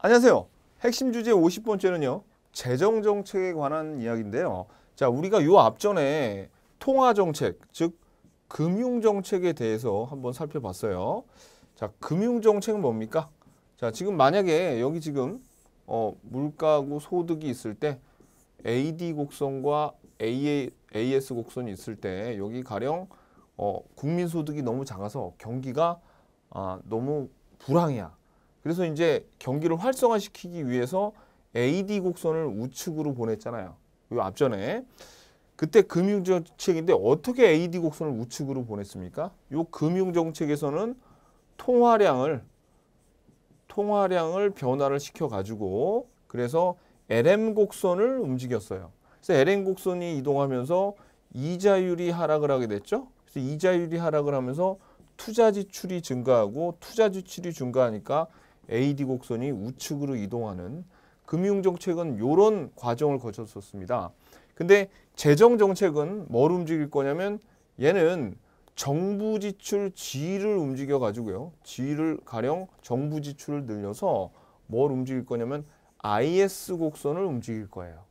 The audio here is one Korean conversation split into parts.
안녕하세요. 핵심 주제 50번째는요. 재정 정책에 관한 이야기인데요. 자, 우리가 요 앞전에 통화 정책, 즉 금융 정책에 대해서 한번 살펴봤어요. 자, 금융 정책은 뭡니까? 자, 지금 만약에 여기 지금 어, 물가하고 소득이 있을 때 AD 곡선과 AA, AS 곡선이 있을 때 여기 가령 어, 국민 소득이 너무 작아서 경기가 아, 너무 불황이야. 그래서 이제 경기를 활성화시키기 위해서 AD 곡선을 우측으로 보냈잖아요. 이 앞전에 그때 금융정책인데 어떻게 AD 곡선을 우측으로 보냈습니까? 이 금융정책에서는 통화량을 통화량을 변화를 시켜 가지고 그래서 LM 곡선을 움직였어요. 그래서 LM 곡선이 이동하면서 이자율이 하락을 하게 됐죠. 그래서 이자율이 하락을 하면서 투자 지출이 증가하고 투자 지출이 증가하니까 AD 곡선이 우측으로 이동하는 금융 정책은 이런 과정을 거쳤었습니다. 근데 재정 정책은 뭘 움직일 거냐면 얘는 정부 지출 G를 움직여 가지고요. G를 가령 정부 지출을 늘려서 뭘 움직일 거냐면 IS 곡선을 움직일 거예요.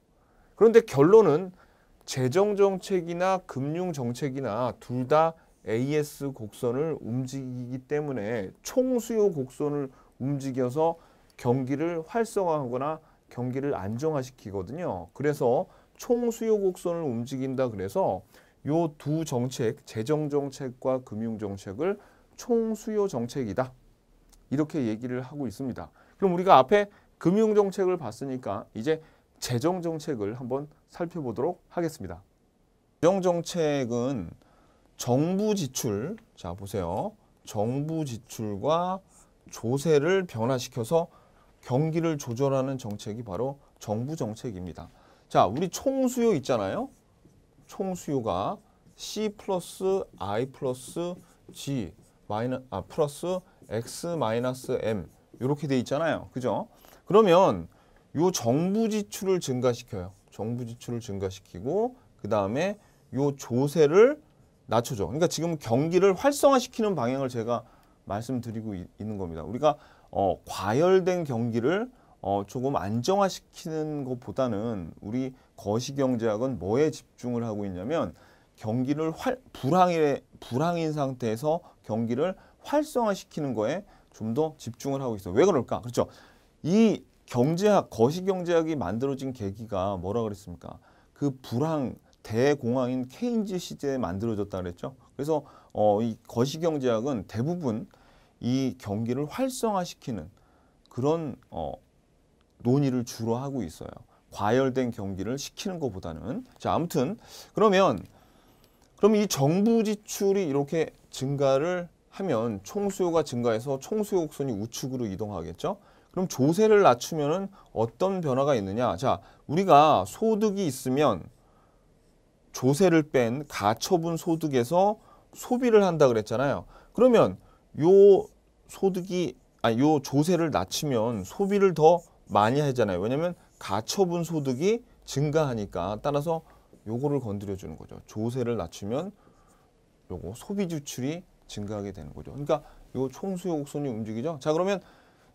그런데 결론은 재정 정책이나 금융 정책이나 둘 다 AS 곡선을 움직이기 때문에 총수요 곡선을 움직여서 경기를 활성화하거나 경기를 안정화시키거든요. 그래서 총수요 곡선을 움직인다 그래서 요두 정책, 재정 정책과 금융 정책을 총수요 정책이다. 이렇게 얘기를 하고 있습니다. 그럼 우리가 앞에 금융 정책을 봤으니까 이제 재정 정책을 한번 살펴보도록 하겠습니다. 재정 정책은 정부 지출, 자 보세요. 정부 지출과 조세를 변화시켜서 경기를 조절하는 정책이 바로 정부 정책입니다. 자, 우리 총수요 있잖아요. 총수요가 C 플러스 I 플러스 G 마이너, 아, 플러스 X 마이너스 M 이렇게 돼 있잖아요. 그죠? 그러면 요 정부 지출을 증가시켜요. 정부 지출을 증가시키고 그 다음에 요 조세를 낮춰줘. 그러니까 지금 경기를 활성화시키는 방향을 제가 말씀드리고 있는 겁니다. 우리가 어, 과열된 경기를 어, 조금 안정화시키는 것보다는 우리 거시경제학은 뭐에 집중을 하고 있냐면 경기를 활, 불황에, 불황인 상태에서 경기를 활성화시키는 거에 좀 더 집중을 하고 있어요. 왜 그럴까? 그렇죠. 이 경제학, 거시경제학이 만들어진 계기가 뭐라 그랬습니까? 그 불황, 대공황인 케인즈 시대에 만들어졌다 그랬죠. 그래서 어, 이 거시경제학은 대부분 이 경기를 활성화시키는 그런 어, 논의를 주로 하고 있어요. 과열된 경기를 시키는 것보다는 자 아무튼 그러면 그럼 이 정부 지출이 이렇게 증가를 하면 총수요가 증가해서 총수요 곡선이 우측으로 이동하겠죠. 그럼 조세를 낮추면 어떤 변화가 있느냐? 자, 우리가 소득이 있으면 조세를 뺀 가처분 소득에서 소비를 한다 그랬잖아요. 그러면 요 소득이 아니 요 조세를 낮추면 소비를 더 많이 하잖아요. 왜냐면 가처분 소득이 증가하니까 따라서 요거를 건드려 주는 거죠. 조세를 낮추면 요거 소비 지출이 증가하게 되는 거죠. 그러니까 요 총수요 곡선이 움직이죠. 자, 그러면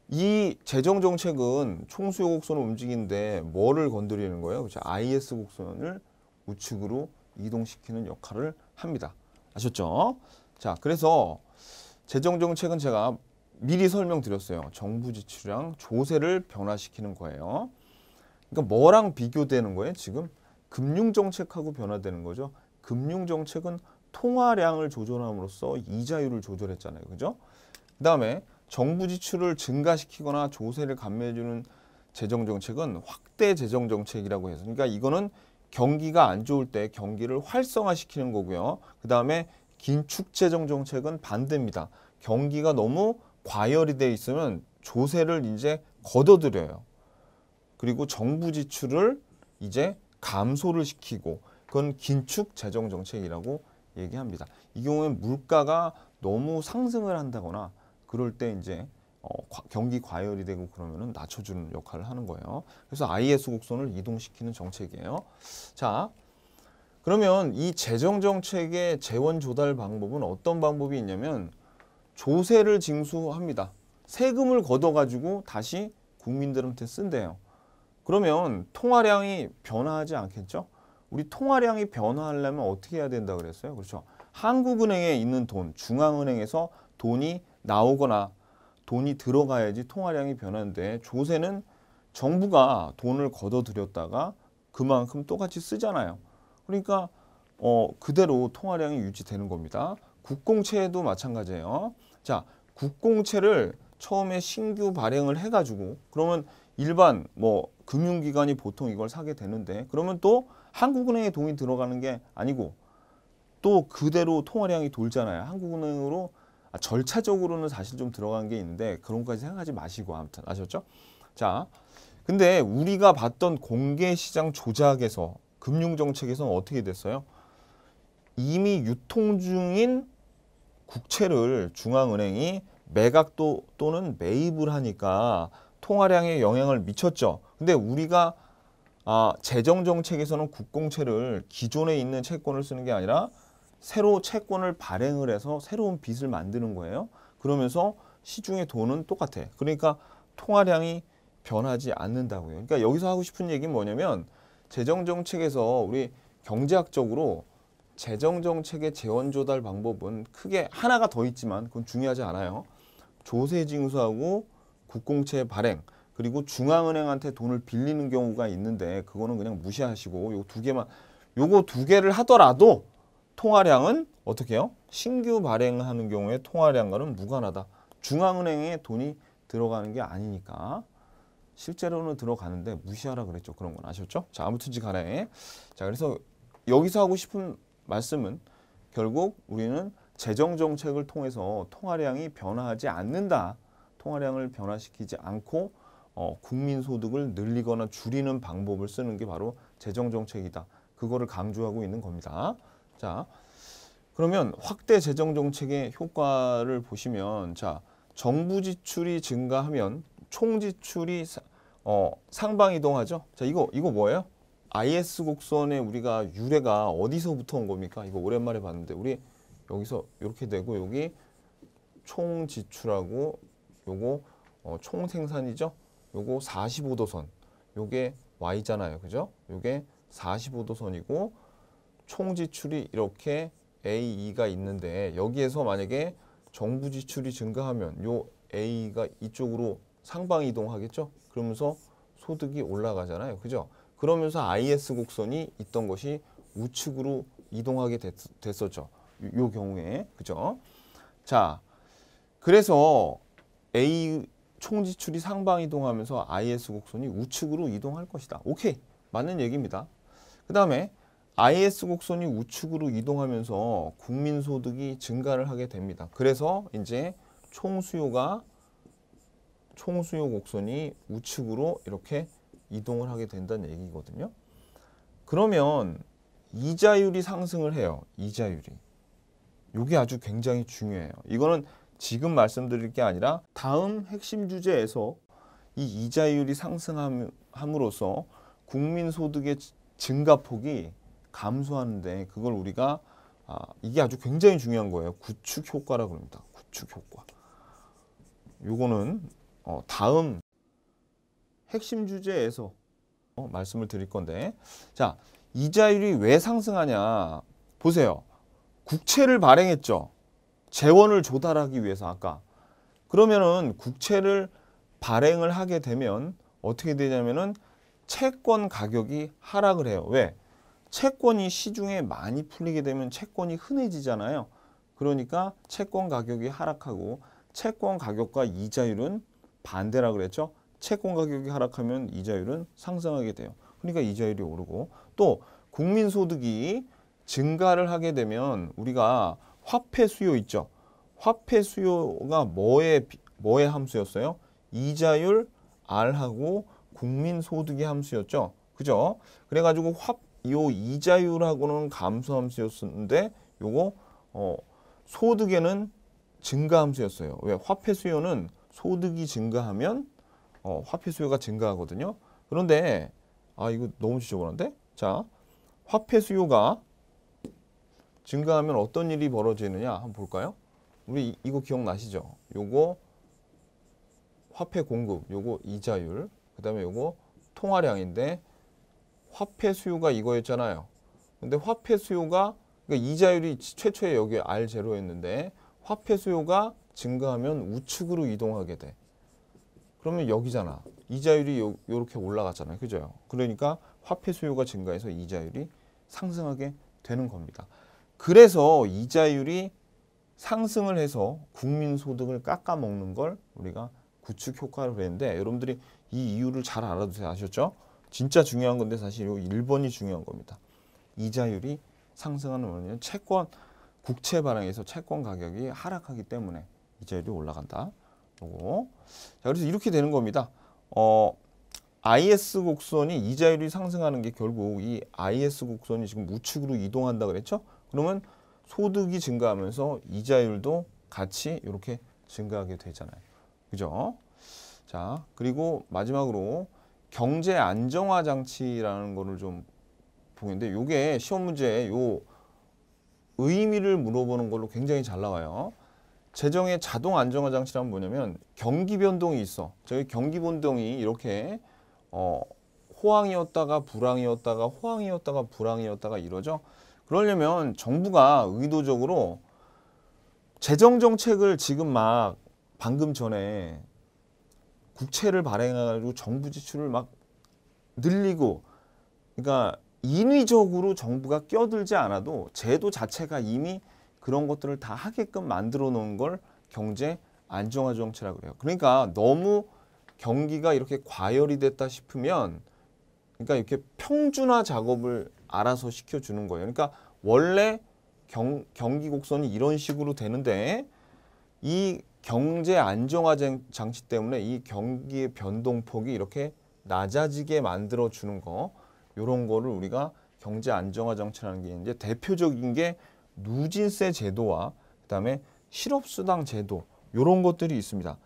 이 재정 정책은 총수요 곡선을 움직이는데 뭐를 건드리는 거예요? 그렇죠. IS 곡선을 우측으로 이동시키는 역할을 합니다. 아셨죠? 자, 그래서 재정정책은 제가 미리 설명드렸어요. 정부 지출이랑 조세를 변화시키는 거예요. 그러니까 뭐랑 비교되는 거예요? 지금 금융정책하고 변화되는 거죠. 금융정책은 통화량을 조절함으로써 이자율을 조절했잖아요. 그죠? 그 다음에 정부 지출을 증가시키거나 조세를 감매해주는 재정정책은 확대 재정정책이라고 해서 그러니까 이거는 경기가 안 좋을 때 경기를 활성화시키는 거고요. 그 다음에 긴축재정 정책은 반대입니다. 경기가 너무 과열이 돼 있으면 조세를 이제 걷어들여요. 그리고 정부 지출을 이제 감소를 시키고 그건 긴축 재정 정책이라고 얘기합니다. 이 경우에 물가가 너무 상승을 한다거나 그럴 때 이제 어, 경기 과열이 되고 그러면 낮춰주는 역할을 하는 거예요. 그래서 IS 곡선을 이동시키는 정책이에요. 자, 그러면 이 재정 정책의 재원 조달 방법은 어떤 방법이 있냐면 조세를 징수합니다. 세금을 걷어가지고 다시 국민들한테 쓴대요. 그러면 통화량이 변화하지 않겠죠? 우리 통화량이 변화하려면 어떻게 해야 된다 고 그랬어요? 그렇죠. 한국은행에 있는 돈, 중앙은행에서 돈이 나오거나 돈이 들어가야지 통화량이 변하는데 조세는 정부가 돈을 걷어들였다가 그만큼 똑같이 쓰잖아요. 그러니까 어, 그대로 통화량이 유지되는 겁니다. 국공채도 마찬가지예요. 자, 국공채를 처음에 신규 발행을 해가지고 그러면 일반 뭐 금융기관이 보통 이걸 사게 되는데 그러면 또 한국은행에 돈이 들어가는 게 아니고 또 그대로 통화량이 돌잖아요. 한국은행으로 아, 절차적으로는 사실 좀 들어간 게 있는데 그런 것까지 생각하지 마시고 아무튼 아셨죠? 자, 근데 우리가 봤던 공개시장 조작에서 금융정책에서는 어떻게 됐어요? 이미 유통 중인 국채를 중앙은행이 매각도 또는 매입을 하니까 통화량에 영향을 미쳤죠. 근데 우리가 아, 재정정책에서는 국공채를 기존에 있는 채권을 쓰는 게 아니라 새로 채권을 발행을 해서 새로운 빚을 만드는 거예요. 그러면서 시중의 돈은 똑같아. 그러니까 통화량이 변하지 않는다고요. 그러니까 여기서 하고 싶은 얘기는 뭐냐면 재정정책에서 우리 경제학적으로 재정정책의 재원 조달 방법은 크게 하나가 더 있지만 그건 중요하지 않아요. 조세 징수하고 국공채 발행 그리고 중앙은행한테 돈을 빌리는 경우가 있는데 그거는 그냥 무시하시고 요두 개만 요거 두 개를 하더라도 통화량은 어떻게 해요? 신규 발행하는 경우에 통화량과는 무관하다. 중앙은행에 돈이 들어가는 게 아니니까 실제로는 들어가는데 무시하라 그랬죠. 그런 건 아셨죠? 자 아무튼지 간에 자 그래서 여기서 하고 싶은 말씀은 결국 우리는 재정정책을 통해서 통화량이 변화하지 않는다. 통화량을 변화시키지 않고 어, 국민소득을 늘리거나 줄이는 방법을 쓰는 게 바로 재정정책이다. 그거를 강조하고 있는 겁니다. 자, 그러면 확대 재정 정책의 효과를 보시면 자, 정부 지출이 증가하면 총 지출이 어, 상방 이동하죠. 자, 이거 이거 뭐예요? IS 곡선의 우리가 유래가 어디서부터 온 겁니까? 이거 오랜만에 봤는데 우리 여기서 이렇게 되고 여기 총 지출하고 요거 어, 총 생산이죠. 요거 45도선. 요게 Y잖아요. 그죠? 요게 45도선이고 총 지출이 이렇게 A2가 있는데 여기에서 만약에 정부 지출이 증가하면 요 A가 이쪽으로 상방 이동하겠죠? 그러면서 소득이 올라가잖아요. 그죠? 그러면서 IS 곡선이 있던 것이 우측으로 이동하게 됐, 었죠요 경우에. 그죠? 자, 그래서 A 총지출이 상방 이동하면서 IS 곡선이 우측으로 이동할 것이다. 오케이. 맞는 얘기입니다. 그 다음에 IS 곡선이 우측으로 이동하면서 국민소득이 증가를 하게 됩니다. 그래서 이제 총수요가 총수요 곡선이 우측으로 이렇게 이동을 하게 된다는 얘기거든요. 그러면 이자율이 상승을 해요. 이자율이. 이게 아주 굉장히 중요해요. 이거는 지금 말씀드릴 게 아니라 다음 핵심 주제에서 이 이자율이 상승함으로써 국민소득의 증가폭이 감소하는데 그걸 우리가 아, 이게 아주 굉장히 중요한 거예요. 구축 효과라고 합니다. 구축 효과. 요거는 어, 다음 핵심 주제에서 어, 말씀을 드릴 건데 자 이자율이 왜 상승하냐 보세요. 국채를 발행했죠. 재원을 조달하기 위해서 아까 그러면은 국채를 발행을 하게 되면 어떻게 되냐면은 채권 가격이 하락을 해요. 왜? 채권이 시중에 많이 풀리게 되면 채권이 흔해지잖아요. 그러니까 채권 가격이 하락하고 채권 가격과 이자율은 반대라 그랬죠. 채권 가격이 하락하면 이자율은 상승하게 돼요. 그러니까 이자율이 오르고 또 국민소득이 증가를 하게 되면 우리가 화폐 수요 있죠. 화폐 수요가 뭐의 뭐의 함수였어요? 이자율 R하고 국민소득의 함수였죠. 그죠? 그래가지고 화, 폐요 이자율하고는 감소함수였는데 었 요거 어, 소득에는 증가함수였어요. 왜 화폐 수요는 소득이 증가하면 어, 화폐 수요가 증가하거든요. 그런데 아 이거 너무 지저분한데? 자 화폐 수요가 증가하면 어떤 일이 벌어지느냐 한번 볼까요? 우리 이거 기억나시죠? 요거 화폐 공급, 요거 이자율, 그 다음에 요거 통화량인데 화폐 수요가 이거였잖아요. 근데 화폐 수요가 그러니까 이자율이 최초에 여기 R0였는데 화폐 수요가 증가하면 우측으로 이동하게 돼. 그러면 여기잖아. 이자율이 요, 렇게 올라갔잖아요. 그죠? 그러니까 화폐 수요가 증가해서 이자율이 상승하게 되는 겁니다. 그래서 이자율이 상승을 해서 국민 소득을 깎아먹는 걸 우리가 구축 효과를 했는데 여러분들이 이 이유를 잘 알아두세요. 아셨죠? 진짜 중요한 건데 사실 요 1번이 중요한 겁니다. 이자율이 상승하는 원인은 채권 국채 발행에서 채권 가격이 하락하기 때문에 이자율이 올라간다. 요거. 자, 그래서 이렇게 되는 겁니다. 어, IS 곡선이 이자율이 상승하는 게 결국 이 IS 곡선이 지금 우측으로 이동한다 그랬죠? 그러면 소득이 증가하면서 이자율도 같이 이렇게 증가하게 되잖아요. 그죠? 자, 그리고 마지막으로 경제 안정화 장치라는 거를 좀 보는데 요게 시험 문제에 요 의미를 물어보는 걸로 굉장히 잘 나와요. 재정의 자동 안정화 장치란 뭐냐면 경기 변동이 있어. 저희 경기 변동이 이렇게 어, 호황이었다가 불황이었다가 호황이었다가 불황이었다가 이러죠. 그러려면 정부가 의도적으로 재정 정책을 지금 막 방금 전에 국채를 발행해가지고 정부 지출을 막 늘리고 그러니까 인위적으로 정부가 껴들지 않아도 제도 자체가 이미 그런 것들을 다 하게끔 만들어 놓은 걸 경제 안정화 정책이라고 그래요. 그러니까 너무 경기가 이렇게 과열이 됐다 싶으면 그러니까 이렇게 평준화 작업을 알아서 시켜주는 거예요. 그러니까 원래 경, 경기 곡선이 이런 식으로 되는데 이 경제 안정화 장치 때문에 이 경기의 변동폭이 이렇게 낮아지게 만들어 주는 거 요런 거를 우리가 경제 안정화 정책이라는 게 있는데 대표적인 게 누진세 제도와 그다음에 실업수당 제도 요런 것들이 있습니다.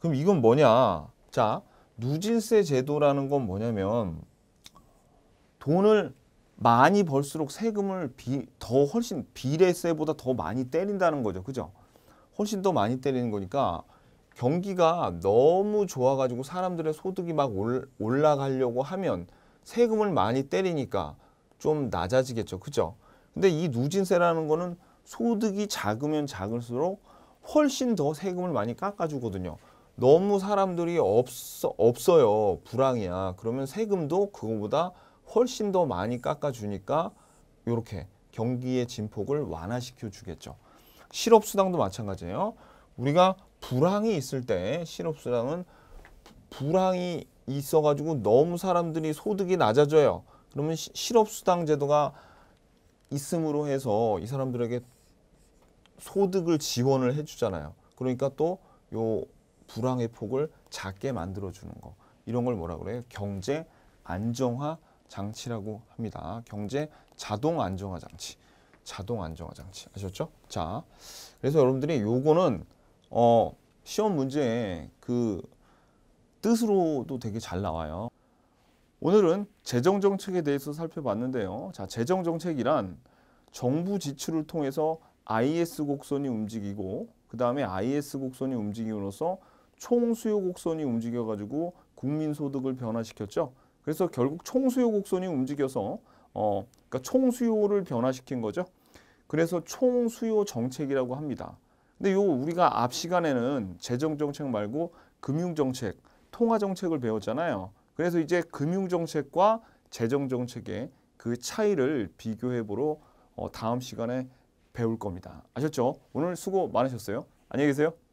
그럼 이건 뭐냐? 자, 누진세 제도라는 건 뭐냐면 돈을 많이 벌수록 세금을 비, 더 훨씬 비례세보다 더 많이 때린다는 거죠. 그죠? 훨씬 더 많이 때리는 거니까 경기가 너무 좋아가지고 사람들의 소득이 막 올라가려고 하면 세금을 많이 때리니까 좀 낮아지겠죠. 그죠? 근데 이 누진세라는 거는 소득이 작으면 작을수록 훨씬 더 세금을 많이 깎아주거든요. 너무 사람들이 없어, 없어요. 불황이야. 그러면 세금도 그거보다 훨씬 더 많이 깎아주니까 이렇게 경기의 진폭을 완화시켜 주겠죠. 실업수당도 마찬가지예요. 우리가 불황이 있을 때 실업수당은 불황이 있어가지고 너무 사람들이 소득이 낮아져요. 그러면 시, 실업수당 제도가 있음으로 해서 이 사람들에게 소득을 지원을 해주잖아요. 그러니까 또 요 불황의 폭을 작게 만들어주는 거 이런 걸 뭐라 그래요? 경제 안정화 장치라고 합니다. 경제 자동 안정화 장치. 자동 안정화 장치 아셨죠? 자 그래서 여러분들이 요거는 어 시험 문제에 그 뜻으로도 되게 잘 나와요. 오늘은 재정정책에 대해서 살펴봤는데요. 자, 재정정책이란 정부 지출을 통해서 IS 곡선이 움직이고 그 다음에 IS 곡선이 움직임으로써 총수요 곡선이 움직여가지고 국민 소득을 변화시켰죠. 그래서 결국 총수요 곡선이 움직여서 어, 그러니까 총수요를 변화시킨 거죠. 그래서 총수요 정책이라고 합니다. 근데 요 우리가 앞 시간에는 재정 정책 말고 금융 정책, 통화 정책을 배웠잖아요. 그래서 이제 금융 정책과 재정 정책의 그 차이를 비교해 보러 어, 다음 시간에 배울 겁니다. 아셨죠? 오늘 수고 많으셨어요. 안녕히 계세요.